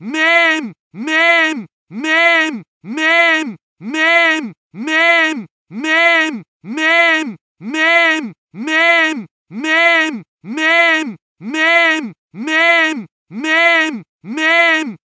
ma'am, ma'am, ma'am, ma'am, ma'am, ma'am, ma'am, ma'am, ma'am, ma'am, ma'am, ma'am, ma'am, ma'am, ma'am, ma'am,